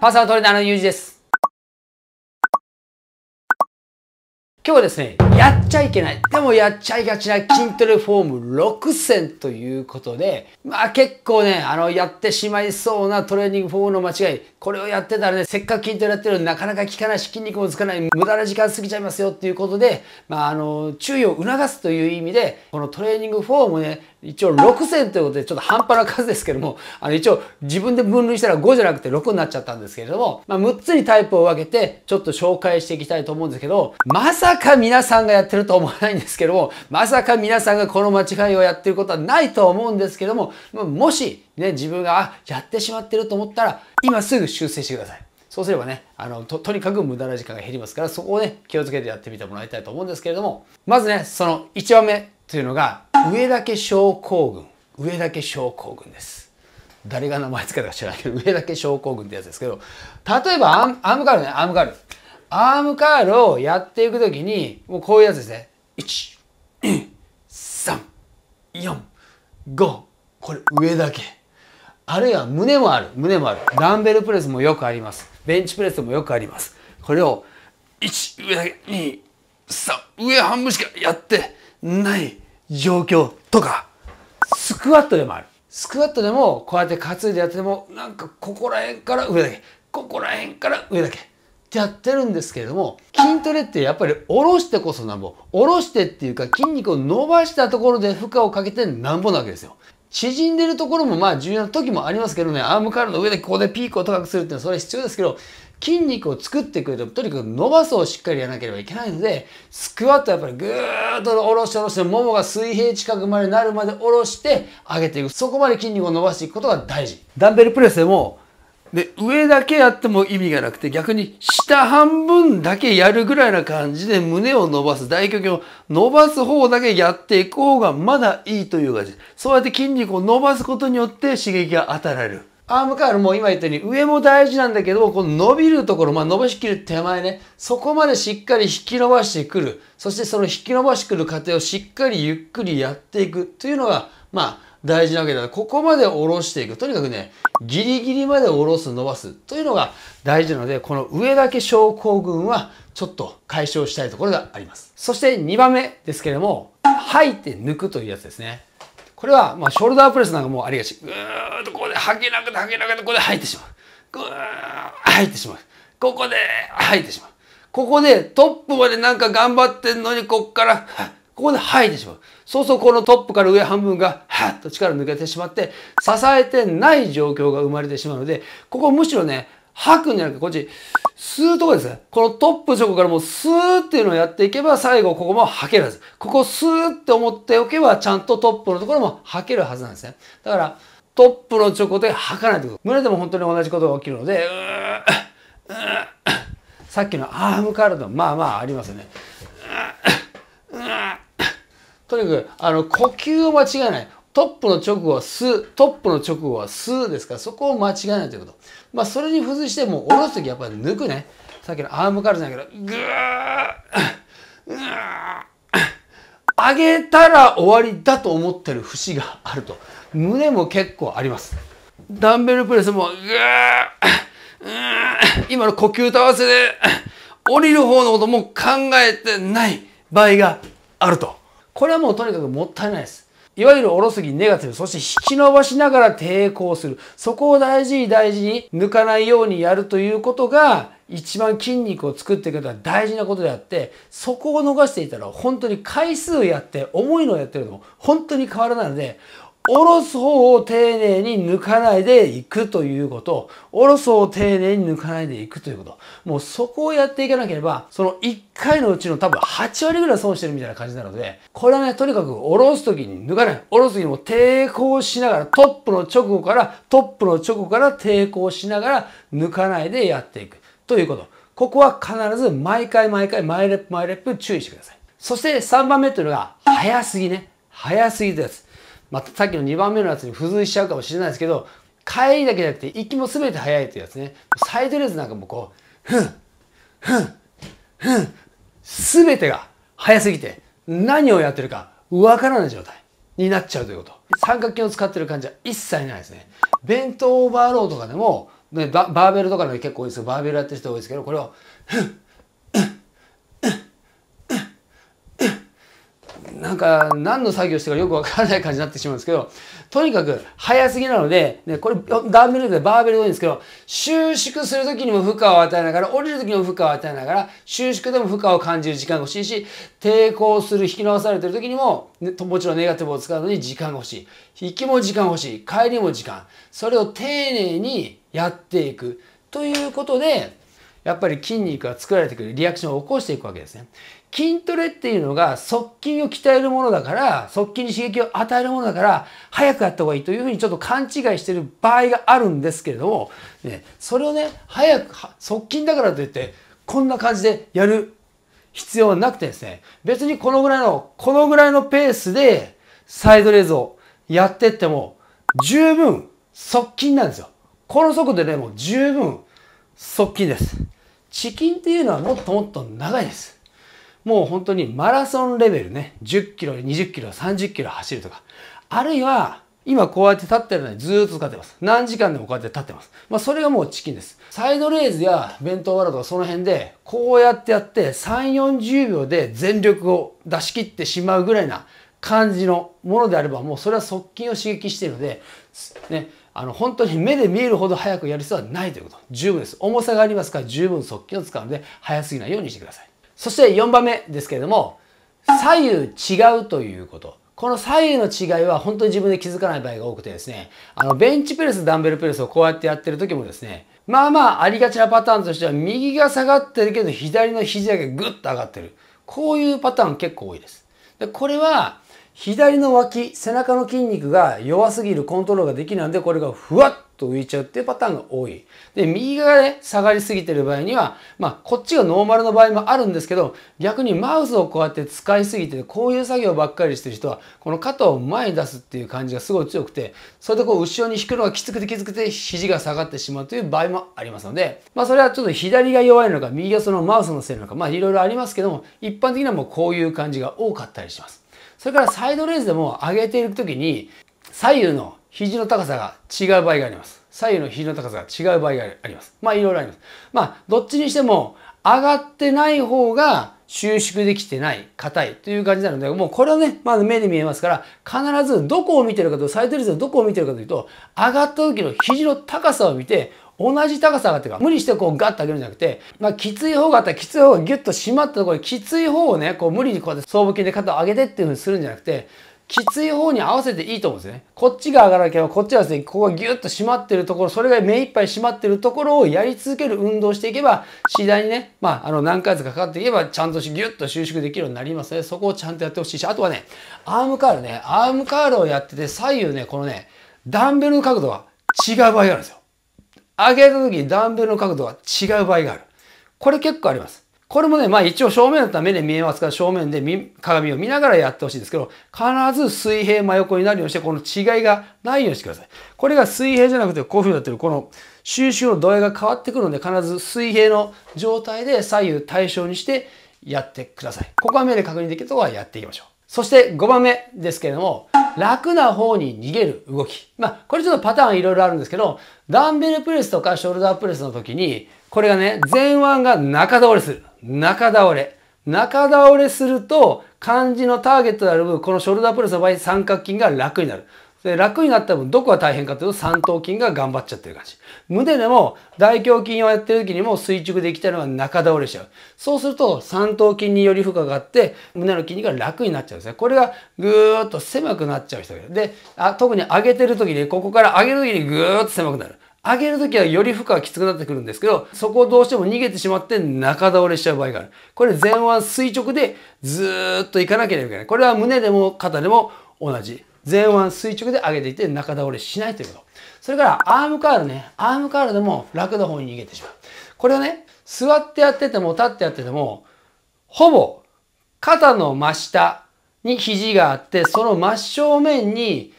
パーサートレーナーのユージです。今日はですね、やっちゃいけない。でもやっちゃいがちな筋トレフォーム6選ということで、まあ結構ね、あの、やってしまいそうなトレーニングフォームの間違い、これをやってたらね、せっかく筋トレやってるのになかなか効かないし筋肉もつかない無駄な時間過ぎちゃいますよっていうことで、まあ、あの、注意を促すという意味で、このトレーニングフォームね、一応6 0ということでちょっと半端な数ですけども、あの一応自分で分類したら5じゃなくて6になっちゃったんですけれども、まあ、6つにタイプを分けてちょっと紹介していきたいと思うんですけど、まさか皆さんがやってると思わないんですけども、まさか皆さんがこの間違いをやってることはないと思うんですけども、もしね、自分が、あ、やってしまってると思ったら、今すぐ修正してください。そうすればね、あのと、とにかく無駄な時間が減りますから、そこをね、気をつけてやってみてもらいたいと思うんですけれども、まずね、その1番目というのが、上岳症候群。上岳症候群です。誰が名前つけたか知らないけど、上岳症候群ってやつですけど、例えばアーアームカールね、アームカール。アームカールをやっていくときに、もうこういうやつですね。1、2、3、4、5。これ上だけ。あるいは胸もある。胸もある。ダンベルプレスもよくあります。ベンチプレスもよくあります。これを、1、上だけ、2、3、上半分しかやってない状況とか、スクワットでもある。スクワットでも、こうやって担いでやっても、なんかここら辺から上だけ、ここら辺から上だけ。ってやってるんですけれども、筋トレってやっぱり下ろしてこそなんぼ。下ろしてっていうか筋肉を伸ばしたところで負荷をかけてなんぼなわけですよ。縮んでるところもまあ重要な時もありますけどね、アームカールの上でここでピークを高くするっていうのはそれは必要ですけど、筋肉を作ってくると、とにかく伸ばすをしっかりやらなければいけないので、スクワットはやっぱりぐーっと下ろして下ろして、ももが水平近くまでなるまで下ろして上げていく。そこまで筋肉を伸ばしていくことが大事。ダンベルプレスでもで、上だけやっても意味がなくて、逆に下半分だけやるぐらいな感じで胸を伸ばす、大胸筋を伸ばす方だけやっていく方がまだいいという感じ。そうやって筋肉を伸ばすことによって刺激が与えられる。アームカールも今言ったように上も大事なんだけど、この伸びるところ、まあ、伸ばしきる手前ね、そこまでしっかり引き伸ばしてくる。そしてその引き伸ばしてくる過程をしっかりゆっくりやっていくというのが、まあ、大事なわけだここまで下ろしていく。とにかくね、ギリギリまで下ろす、伸ばすというのが大事なので、この上だけ症候群はちょっと解消したいところがあります。そして2番目ですけれども、吐いて抜くというやつですね。これは、まあ、ショルダープレスなんかもうありがち。ぐーっとここで吐けなくて吐けなくて、ここで吐いてしまう。ぐー吐いてしまう。ここで吐いてしまう。ここでトップまでなんか頑張ってんのに、こっから、ここで吐いてしまう。そうそうこのトップから上半分が、はっと力抜けてしまって、支えてない状況が生まれてしまうので、ここむしろね、吐くんじゃなくて、こっち、吸うとこですね。このトップ直コからもう吸うっていうのをやっていけば、最後ここも吐けるはず。ここ吸うって思っておけば、ちゃんとトップのところも吐けるはずなんですね。だから、トップの直コで吐かないってこと。胸でも本当に同じことが起きるので、うー、うさっきのアームカールド、まあまあありますよね。ううとにかく、あの、呼吸を間違えない。トップの直後はす、トップの直後はすですから、そこを間違えないということ。まあ、それに付随して、もう下ろすときやっぱり抜くね。さっきのアームカルじゃないけど、ぐー、ー、上げたら終わりだと思ってる節があると。胸も結構あります。ダンベルプレスも、ぐー、うー、今の呼吸と合わせで、降りる方のことも考えてない場合があると。これはもうとにかくもったいないです。いわゆるおろすぎネガティブ、そして引き伸ばしながら抵抗する。そこを大事に大事に抜かないようにやるということが、一番筋肉を作っていくことは大事なことであって、そこを逃していたら本当に回数やって、重いのをやってるのも本当に変わらないので、下ろす方を丁寧に抜かないでいくということ、下ろす方を丁寧に抜かないでいくということ、もうそこをやっていかなければ、その1回のうちの多分8割ぐらい損してるみたいな感じなので、これはね、とにかく下ろす時に抜かない。下ろす時にも抵抗しながら、トップの直後から、トップの直後から抵抗しながら抜かないでやっていく。ということ。ここは必ず毎回毎回マイレップマイレップ注意してください。そして3番目というのが、早すぎね。早すぎです。まあ、さっきの2番目のやつに付随しちゃうかもしれないですけど帰りだけじゃなくて行きも全て早いってやつねサイドレースなんかもこうふんふんふんすべてが早すぎて何をやってるかわからない状態になっちゃうということ三角形を使ってる感じは一切ないですね弁当オーバーロードとかでもね、バーベルとかの結構多いですけどバーベルやってる人多いですけどこれをふんなんか何の作業してかよくわからない感じになってしまうんですけど、とにかく早すぎなので、ね、これダンベルでバーベルで多いんですけど、収縮する時にも負荷を与えながら、降りる時にも負荷を与えながら、収縮でも負荷を感じる時間が欲しいし、抵抗する、引き直されてる時にも、ね、もちろんネガティブを使うのに時間が欲しい。引きも時間欲しい。帰りも時間。それを丁寧にやっていく。ということで、やっぱり筋肉が作られてくるリアクションを起こしていくわけですね。筋トレっていうのが側筋を鍛えるものだから、側筋に刺激を与えるものだから、早くやった方がいいというふうにちょっと勘違いしてる場合があるんですけれども、ね、それをね、早く、側筋だからといって、こんな感じでやる必要はなくてですね、別にこのぐらいの、このぐらいのペースでサイドレーズをやってっても、十分側筋なんですよ。この速度でも十分側近です。チキンっていうのはもっともっと長いです。もう本当にマラソンレベルね、10キロ、20キロ、30キロ走るとか、あるいは、今こうやって立ってるのにずっと使ってます。何時間でもこうやって立ってます。まあそれがもうチキンです。サイドレーズや弁当ワラとかその辺でこうやってやって3、40秒で全力を出し切ってしまうぐらいな感じのものであればもうそれは側筋を刺激しているので、ね、あの、本当に目で見えるほど早くやる必要はないということ。十分です。重さがありますから十分速筋を使うので、早すぎないようにしてください。そして4番目ですけれども、左右違うということ。この左右の違いは本当に自分で気づかない場合が多くてですね、あの、ベンチプレス、ダンベルプレスをこうやってやってる時もですね、まあまあありがちなパターンとしては、右が下がってるけど、左の肘だけグッと上がってる。こういうパターン結構多いです。で、これは、左の脇、背中の筋肉が弱すぎる、コントロールができないので、これがふわっと浮いちゃうっていうパターンが多い。で、右側で下がりすぎてる場合には、まあ、こっちがノーマルの場合もあるんですけど、逆にマウスをこうやって使いすぎて、こういう作業ばっかりしてる人は、この肩を前に出すっていう感じがすごい強くて、それでこう、後ろに引くのがきつくてきつくて、肘が下がってしまうという場合もありますので、まあ、それはちょっと左が弱いのか、右がそのマウスのせいなのか、まあ、いろいろありますけども、一般的にはもうこういう感じが多かったりします。それからサイドレーズでも上げていく時に左右の肘の高さが違う場合があります。左右の肘の高さが違う場合があります。まあいろいろあります。まあどっちにしても上がってない方が収縮できてない、硬いという感じなので、もうこれはね、まず目で見えますから、必ずどこを見てるかと、サイトーズムどこを見てるかというと、上がった時の肘の高さを見て、同じ高さ上がってるから無理してこうガッと上げるんじゃなくて、まあ、きつい方があったらきつい方がギュッと締まったところできつい方をねこう無理にこうやって双帽筋で肩を上げてっていうふうにするんじゃなくてきつい方に合わせていいと思うんですね。こっちが上がらなければ、こっちはですね、ここがギュッと締まってるところ、それが目いっぱい締まってるところをやり続ける運動していけば、次第にね、まあ、あの、何回月かかかっていけば、ちゃんとし、ギュッと収縮できるようになりますの、ね、で、そこをちゃんとやってほしいし、あとはね、アームカールね、アームカールをやってて、左右ね、このね、ダンベルの角度が違う場合があるんですよ。上げた時にダンベルの角度が違う場合がある。これ結構あります。これもね、まあ一応正面だったら目で見えますから正面で鏡を見ながらやってほしいんですけど、必ず水平真横になるようにして、この違いがないようにしてください。これが水平じゃなくてこういう風になってる、この収集の度合いが変わってくるので、必ず水平の状態で左右対称にしてやってください。ここは目で確認できるところはやっていきましょう。そして5番目ですけれども、楽な方に逃げる動き。まあ、これちょっとパターンいろいろあるんですけど、ダンベルプレスとかショルダープレスの時に、これがね、前腕が中倒れする。中倒れ。中倒れすると、漢字のターゲットであるこのショルダープレスの場合、三角筋が楽になる。で楽になった分どこが大変かというと三頭筋が頑張っちゃってる感じ。胸でも大胸筋をやってる時にも垂直できたのは中倒れしちゃう。そうすると三頭筋により負荷があって胸の筋肉が楽になっちゃうんですね。これがぐーっと狭くなっちゃう人がいる。であ、特に上げてる時にここから上げる時にぐーっと狭くなる。上げる時はより負荷がきつくなってくるんですけど、そこをどうしても逃げてしまって中倒れしちゃう場合がある。これ前腕垂直でずーっといかなければいけない。これは胸でも肩でも同じ。前腕垂直で上げていって中倒れしないということ。それからアームカールね。アームカールでも楽な方に逃げてしまう。これはね、座ってやってても立ってやってても、ほぼ肩の真下に肘があって、その真正面に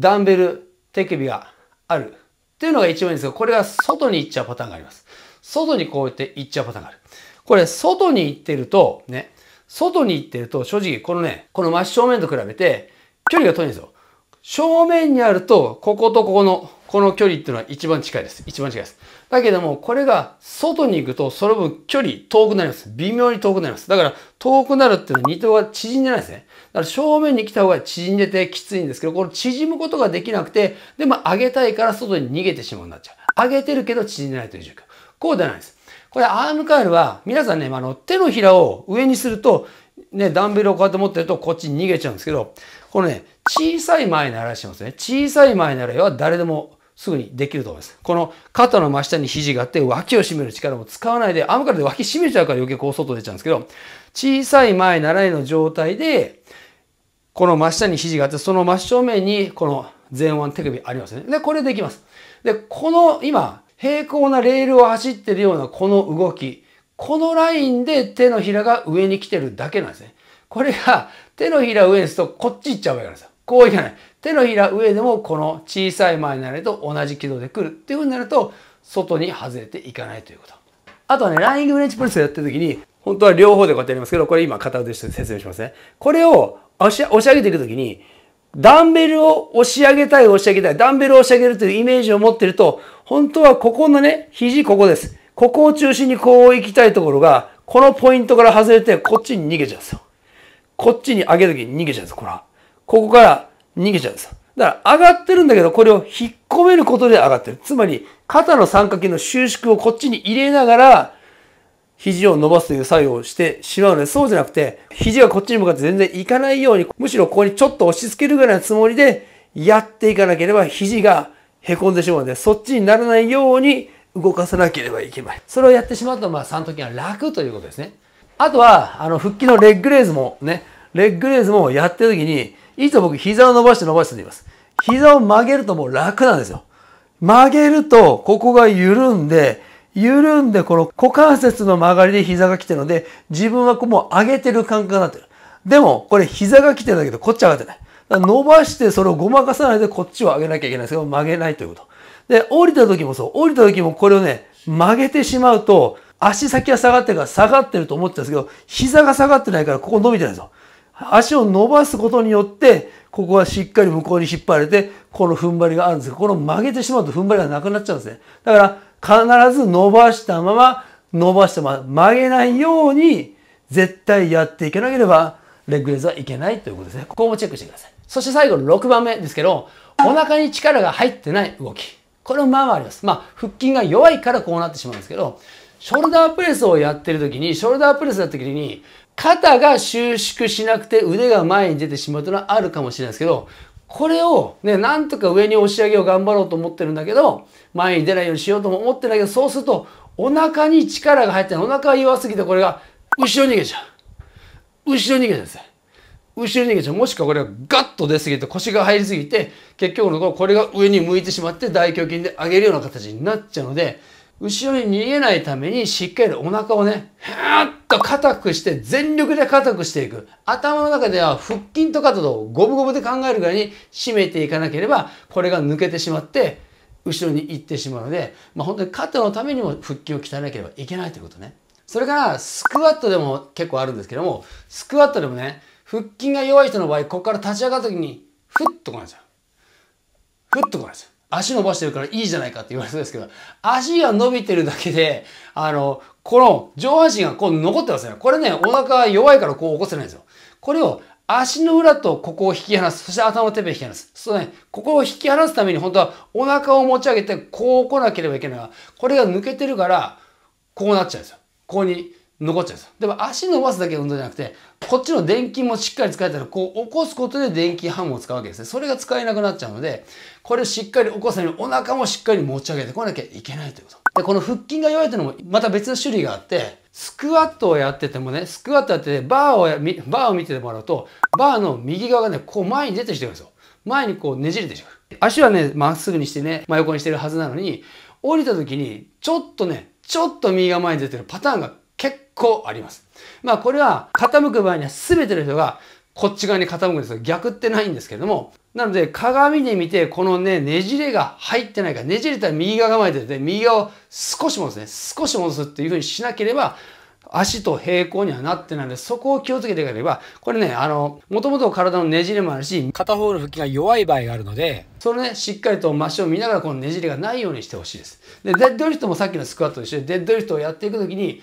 ダンベル、手首がある。っていうのが一番いいんですが、これが外に行っちゃうパターンがあります。外にこうやって行っちゃうパターンがある。これ、外に行ってると、ね、外に行ってると、正直、このね、この真正面と比べて、距離が遠いんですよ。正面にあると、こことここの、この距離っていうのは一番近いです。一番近いです。だけども、これが外に行くと、その分距離遠くなります。微妙に遠くなります。だから、遠くなるっていうのは二等が縮んでないですね。だから正面に来た方が縮んでてきついんですけど、この縮むことができなくて、でも上げたいから外に逃げてしまうなっちゃう。上げてるけど縮んでないという状況。こうではないです。これアームカールは、皆さんね、あの、手のひらを上にすると、ね、ダンベルをこうやって持ってるとこっちに逃げちゃうんですけど、このね、小さい前ならしてますね。小さい前らいは誰でもすぐにできると思います。この肩の真下に肘があって脇を締める力も使わないで、アームからで脇締めちゃうから余計こう外出ちゃうんですけど、小さい前らいの状態で、この真下に肘があって、その真正面にこの前腕手首ありますね。で、これできます。で、この今、平行なレールを走ってるようなこの動き、このラインで手のひらが上に来てるだけなんですね。これが手のひら上にするとこっち行っちゃうわけなんですよ。こういかない。手のひら上でもこの小さい前になれと同じ軌道で来るっていうふうになると、外に外れていかないということ。あとはね、ライングレンチプレスをやってる時に、本当は両方でこうやってやりますけど、これ今片腕て説明しますね。これを押し上げていく時に、ダンベルを押し上げたい、押し上げたい、ダンベルを押し上げるというイメージを持ってると、本当はここのね、肘ここです。ここを中心にこう行きたいところが、このポイントから外れて、こっちに逃げちゃうんですよ。こっちに上げるときに逃げちゃうんです、これは。ここから逃げちゃうんですよ。だから上がってるんだけど、これを引っ込めることで上がってる。つまり、肩の三角筋の収縮をこっちに入れながら、肘を伸ばすという作用をしてしまうので、そうじゃなくて、肘がこっちに向かって全然いかないように、むしろここにちょっと押し付けるぐらいのつもりで、やっていかなければ肘が凹んでしまうので、そっちにならないように動かさなければいけない。それをやってしまうと、まあ、三時は楽ということですね。あとは、あの、腹筋のレッグレーズもね、レッグレーズもやってる時に、いつも僕膝を伸ばして伸ばしています。膝を曲げるともう楽なんですよ。曲げると、ここが緩んで、緩んでこの股関節の曲がりで膝が来てるので、自分はこうもう上げてる感覚になってる。でも、これ膝が来てるんだけど、こっち上がってない。伸ばしてそれをごまかさないでこっちを上げなきゃいけないんですけど、曲げないということ。で、降りた時もそう。降りた時もこれをね、曲げてしまうと、足先は下がってるから下がってると思ってたんですけど、膝が下がってないからここ伸びてないんですよ。足を伸ばすことによって、ここはしっかり向こうに引っ張れて、この踏ん張りがあるんですが、この曲げてしまうと踏ん張りがなくなっちゃうんですね。だから、必ず伸ばしたまま、伸ばしたまま、曲げないように、絶対やっていけなければ、レッグレースはいけないということですね。ここもチェックしてください。そして最後の6番目ですけど、お腹に力が入ってない動き。これもまあまああります。まあ、腹筋が弱いからこうなってしまうんですけど、ショルダープレスをやってる時に、ショルダープレスやった時に、肩が収縮しなくて腕が前に出てしまうというのはあるかもしれないですけど、これをね、なんとか上に押し上げを頑張ろうと思ってるんだけど、前に出ないようにしようとも思ってないけど、そうすると、お腹に力が入ってない。お腹が弱すぎて、これが、後ろに逃げちゃう。後ろに逃げちゃうんです後ろに逃げちゃう。もしくはこれがガッと出すぎて、腰が入りすぎて、結局のところ、これが上に向いてしまって、大胸筋で上げるような形になっちゃうので、後ろに逃げないためにしっかりお腹をね、ふーっと硬くして、全力で硬くしていく。頭の中では腹筋と肩とゴブゴブで考えるぐらいに締めていかなければ、これが抜けてしまって、後ろに行ってしまうので、まあ、本当に肩のためにも腹筋を鍛えなければいけないということね。それから、スクワットでも結構あるんですけども、スクワットでもね、腹筋が弱い人の場合、ここから立ち上がるた時に、ふっとこなんちゃう。ふっとこなんですよ。足伸ばしてるからいいじゃないかって言われそうですけど、足が伸びてるだけで、あの、この上半身がこう残ってますね。これね、お腹弱いからこう起こせないんですよ。これを足の裏とここを引き離す。そして頭の手で引き離す。そうね、ここを引き離すために本当はお腹を持ち上げてこう来なければいけないが、これが抜けてるから、こうなっちゃうんですよ。ここに残っちゃうんですよ。でも足伸ばすだけの運動じゃなくて、こっちの電筋もしっかり使えたら、こう起こすことで電筋ハムを使うわけですね。それが使えなくなっちゃうので、これをしっかり起こすようにお腹もしっかり持ち上げてこなきゃいけないということ。で、この腹筋が弱いというのもまた別の種類があって、スクワットをやっててもね、スクワットやってて、バーをバーを見ててもらうと、バーの右側がね、こう前に出てきてるんですよ。前にこうねじれてしまう。足はね、まっすぐにしてね、真横にしてるはずなのに、降りた時に、ちょっとね、ちょっと右が前に出てるパターンが結構あります。まあこれは傾く場合には全ての人がこっち側に傾くんですよ。逆ってないんですけれども。なので鏡で見てこのね、ねじれが入ってないか、ねじれたら右側構えでて、で右側を少し戻すね、少し戻すっていうふうにしなければ足と平行にはなってないので、そこを気をつけていければ、これね、あの、もともと体のねじれもあるし、片方の腹筋が弱い場合があるので、そのね、しっかりと真正を見ながらこのねじれがないようにしてほしいです。で、デッドリフトもさっきのスクワットと一緒で、デッドリフトをやっていくときに、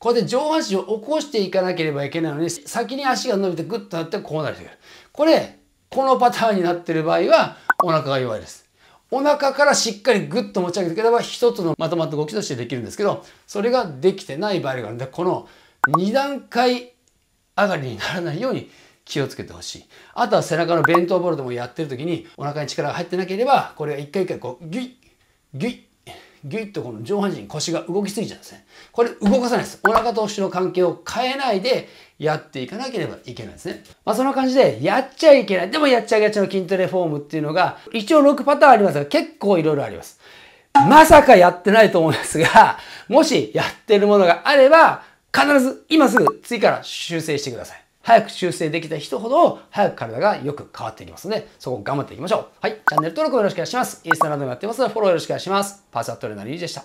こうやって上半身を起こしていかなければいけないのに、先に足が伸びてグッと立ってこうなるという。これ、このパターンになってる場合は、お腹が弱いです。お腹からしっかりグッと持ち上げてくれば、一つのまとまった動きとしてできるんですけど、それができてない場合があるので、この2段階上がりにならないように気をつけてほしい。あとは背中の弁当ボールでもやってる時に、お腹に力が入ってなければ、これが一回一回こう、ギュイッ、ギュイッ、ギュッとこの上半身腰が動きすぎちゃうんですね。これ動かさないです。お腹と腰の関係を変えないでやっていかなければいけないですね。まあそんな感じでやっちゃいけない。でもやっちゃいけちの筋トレフォームっていうのが一応6パターンありますが結構いろいろあります。まさかやってないと思いますが、もしやってるものがあれば必ず今すぐ次から修正してください。早く修正できた人ほど早く体がよく変わっていきますので、そこ頑張っていきましょう。はい。チャンネル登録もよろしくお願いします。インスタなどもやってますので、フォローよろしくお願いします。パーサートレーナーリーでした。